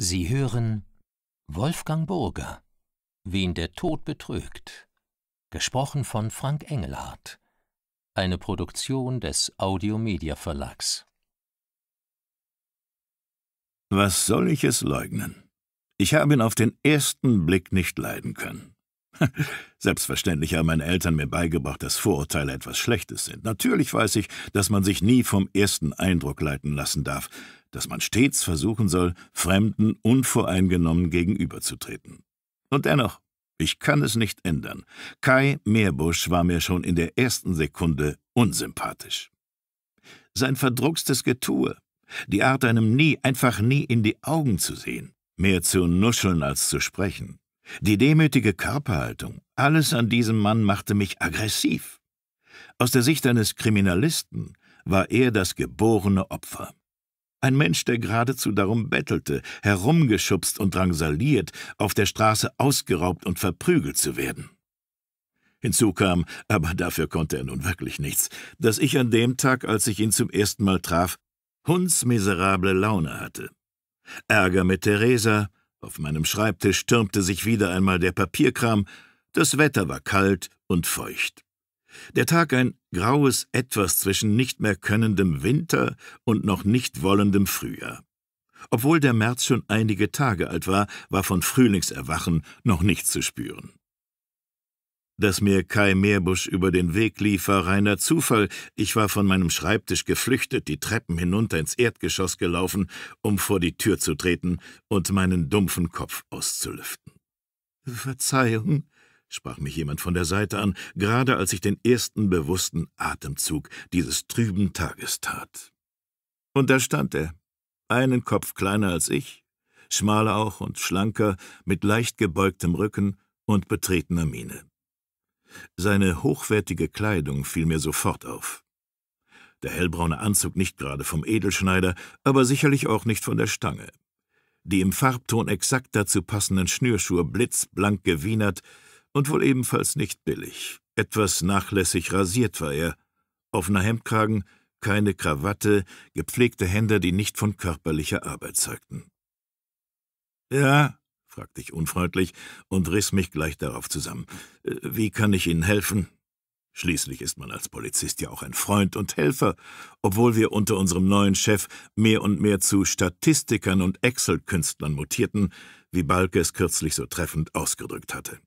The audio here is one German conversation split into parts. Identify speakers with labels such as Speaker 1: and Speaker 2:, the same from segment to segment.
Speaker 1: Sie hören Wolfgang Burger, Wen der Tod betrügt, gesprochen von Frank Engelhardt, eine Produktion des Audiomedia Verlags. Was soll ich es leugnen? Ich habe ihn auf den ersten Blick nicht leiden können. Selbstverständlich haben meine Eltern mir beigebracht, dass Vorurteile etwas Schlechtes sind. Natürlich weiß ich, dass man sich nie vom ersten Eindruck leiten lassen darf, dass man stets versuchen soll, Fremden unvoreingenommen gegenüberzutreten. Und dennoch, ich kann es nicht ändern. Kai Meerbusch war mir schon in der ersten Sekunde unsympathisch. Sein verdruckstes Getue, die Art, einem nie, einfach nie in die Augen zu sehen, mehr zu nuscheln als zu sprechen, die demütige Körperhaltung, alles an diesem Mann machte mich aggressiv. Aus der Sicht eines Kriminalisten war er das geborene Opfer. Ein Mensch, der geradezu darum bettelte, herumgeschubst und drangsaliert, auf der Straße ausgeraubt und verprügelt zu werden. Hinzu kam, aber dafür konnte er nun wirklich nichts, dass ich an dem Tag, als ich ihn zum ersten Mal traf, hundsmiserable Laune hatte. Ärger mit Theresa, auf meinem Schreibtisch stürmte sich wieder einmal der Papierkram, das Wetter war kalt und feucht. Der Tag ein graues Etwas zwischen nicht mehr könnendem Winter und noch nicht wollendem Frühjahr. Obwohl der März schon einige Tage alt war, war von Frühlingserwachen noch nichts zu spüren. Dass mir Kai Meerbusch über den Weg lief, war reiner Zufall. Ich war von meinem Schreibtisch geflüchtet, die Treppen hinunter ins Erdgeschoss gelaufen, um vor die Tür zu treten und meinen dumpfen Kopf auszulüften. Verzeihung, sprach mich jemand von der Seite an, gerade als ich den ersten bewussten Atemzug dieses trüben Tages tat. Und da stand er, einen Kopf kleiner als ich, schmaler auch und schlanker, mit leicht gebeugtem Rücken und betretener Miene. Seine hochwertige Kleidung fiel mir sofort auf. Der hellbraune Anzug nicht gerade vom Edelschneider, aber sicherlich auch nicht von der Stange. Die im Farbton exakt dazu passenden Schnürschuhe blitzblank gewienert, und wohl ebenfalls nicht billig. Etwas nachlässig rasiert war er, offener Hemdkragen, keine Krawatte, gepflegte Hände, die nicht von körperlicher Arbeit zeugten. Ja, fragte ich unfreundlich und riss mich gleich darauf zusammen. Äh, wie kann ich Ihnen helfen? Schließlich ist man als Polizist ja auch ein Freund und Helfer, obwohl wir unter unserem neuen Chef mehr und mehr zu Statistikern und Excel-Künstlern mutierten, wie Balke es kürzlich so treffend ausgedrückt hatte.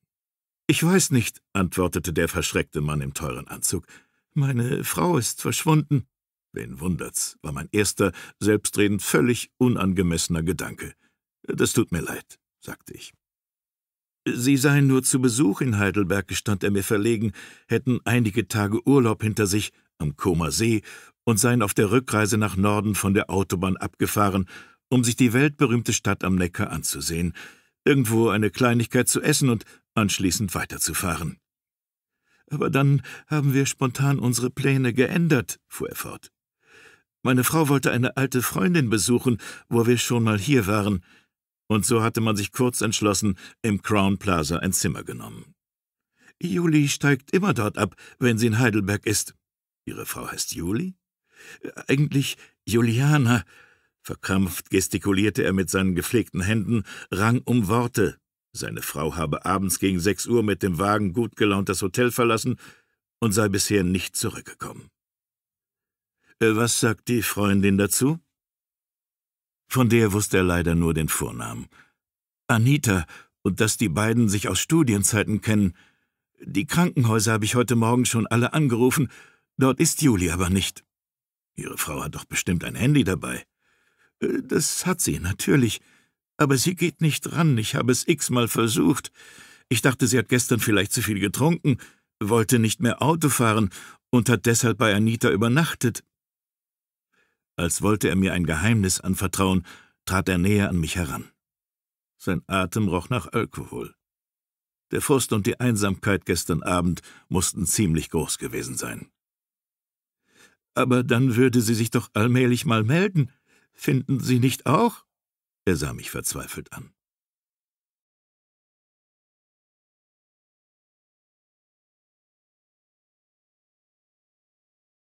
Speaker 1: »Ich weiß nicht«, antwortete der verschreckte Mann im teuren Anzug. »Meine Frau ist verschwunden.« Wen wundert's, war mein erster, selbstredend völlig unangemessener Gedanke. »Das tut mir leid«, sagte ich. Sie seien nur zu Besuch in Heidelberg, gestand er mir verlegen, hätten einige Tage Urlaub hinter sich am Comer See und seien auf der Rückreise nach Norden von der Autobahn abgefahren, um sich die weltberühmte Stadt am Neckar anzusehen, irgendwo eine Kleinigkeit zu essen und anschließend weiterzufahren. Aber dann haben wir spontan unsere Pläne geändert, fuhr er fort. Meine Frau wollte eine alte Freundin besuchen, wo wir schon mal hier waren, und so hatte man sich kurz entschlossen im Crown Plaza ein Zimmer genommen. Juli steigt immer dort ab, wenn sie in Heidelberg ist. Ihre Frau heißt Juli? Eigentlich Juliana. Verkrampft gestikulierte er mit seinen gepflegten Händen, rang um Worte. Seine Frau habe abends gegen sechs Uhr mit dem Wagen gut gelaunt das Hotel verlassen und sei bisher nicht zurückgekommen. Äh, was sagt die Freundin dazu? Von der wusste er leider nur den Vornamen. Anita und dass die beiden sich aus Studienzeiten kennen. Die Krankenhäuser habe ich heute Morgen schon alle angerufen, dort ist Juli aber nicht. Ihre Frau hat doch bestimmt ein Handy dabei. Äh, das hat sie, natürlich aber sie geht nicht ran, ich habe es x-mal versucht. Ich dachte, sie hat gestern vielleicht zu viel getrunken, wollte nicht mehr Auto fahren und hat deshalb bei Anita übernachtet. Als wollte er mir ein Geheimnis anvertrauen, trat er näher an mich heran. Sein Atem roch nach Alkohol. Der Frust und die Einsamkeit gestern Abend mussten ziemlich groß gewesen sein. Aber dann würde sie sich doch allmählich mal melden. Finden Sie nicht auch? Er sah mich verzweifelt an.